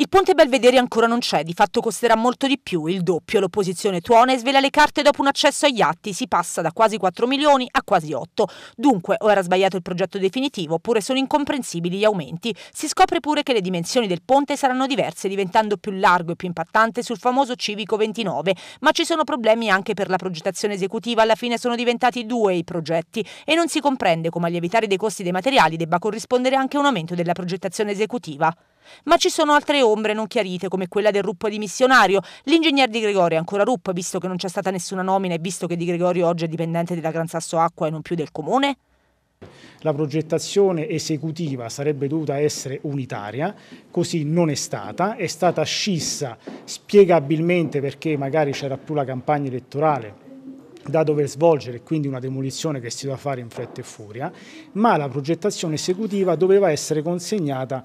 Il ponte Belvedere ancora non c'è, di fatto costerà molto di più, il doppio. L'opposizione tuona e svela le carte dopo un accesso agli atti, si passa da quasi 4 milioni a quasi 8. Dunque, o era sbagliato il progetto definitivo, oppure sono incomprensibili gli aumenti. Si scopre pure che le dimensioni del ponte saranno diverse, diventando più largo e più impattante sul famoso Civico 29, ma ci sono problemi anche per la progettazione esecutiva, alla fine sono diventati due i progetti e non si comprende come a lievitare dei costi dei materiali debba corrispondere anche un aumento della progettazione esecutiva. Ma ci sono altre ombre non chiarite, come quella del Ruppo dimissionario. L'ingegner Di Gregorio è ancora Ruppo, visto che non c'è stata nessuna nomina e visto che Di Gregorio oggi è dipendente della Gran Sasso Acqua e non più del comune? La progettazione esecutiva sarebbe dovuta essere unitaria, così non è stata, è stata scissa spiegabilmente perché magari c'era più la campagna elettorale da dover svolgere, quindi una demolizione che si doveva fare in fretta e furia, ma la progettazione esecutiva doveva essere consegnata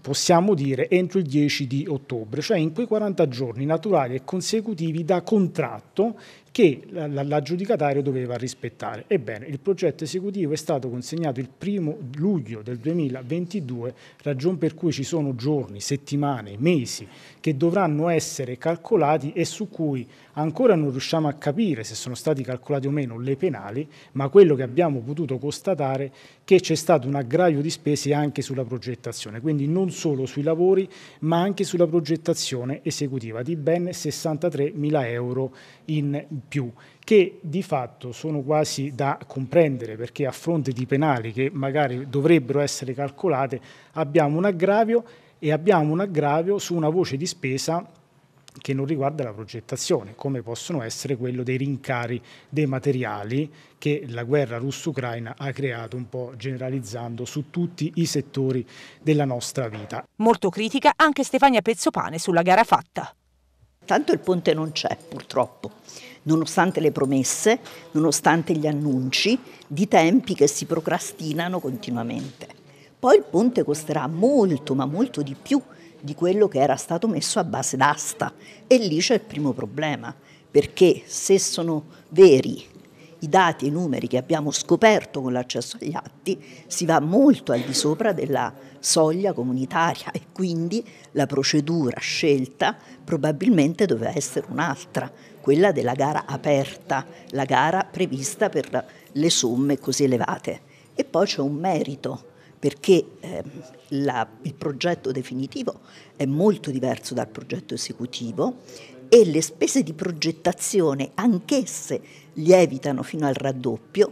possiamo dire entro il 10 di ottobre, cioè in quei 40 giorni naturali e consecutivi da contratto che l'aggiudicatario doveva rispettare. Ebbene, il progetto esecutivo è stato consegnato il primo luglio del 2022, ragion per cui ci sono giorni, settimane, mesi che dovranno essere calcolati e su cui ancora non riusciamo a capire se sono stati calcolati o meno le penali, ma quello che abbiamo potuto constatare è che c'è stato un aggravio di spese anche sulla progettazione. Quindi non solo sui lavori ma anche sulla progettazione esecutiva di ben 63 mila euro in più che di fatto sono quasi da comprendere perché a fronte di penali che magari dovrebbero essere calcolate abbiamo un aggravio e abbiamo un aggravio su una voce di spesa che non riguarda la progettazione, come possono essere quello dei rincari dei materiali che la guerra russo-ucraina ha creato un po' generalizzando su tutti i settori della nostra vita. Molto critica anche Stefania Pezzopane sulla gara fatta. Tanto il ponte non c'è purtroppo, nonostante le promesse, nonostante gli annunci di tempi che si procrastinano continuamente. Poi il ponte costerà molto, ma molto di più di quello che era stato messo a base d'asta. E lì c'è il primo problema, perché se sono veri i dati e i numeri che abbiamo scoperto con l'accesso agli atti, si va molto al di sopra della soglia comunitaria e quindi la procedura scelta probabilmente doveva essere un'altra, quella della gara aperta, la gara prevista per le somme così elevate. E poi c'è un merito perché eh, la, il progetto definitivo è molto diverso dal progetto esecutivo e le spese di progettazione anch'esse lievitano fino al raddoppio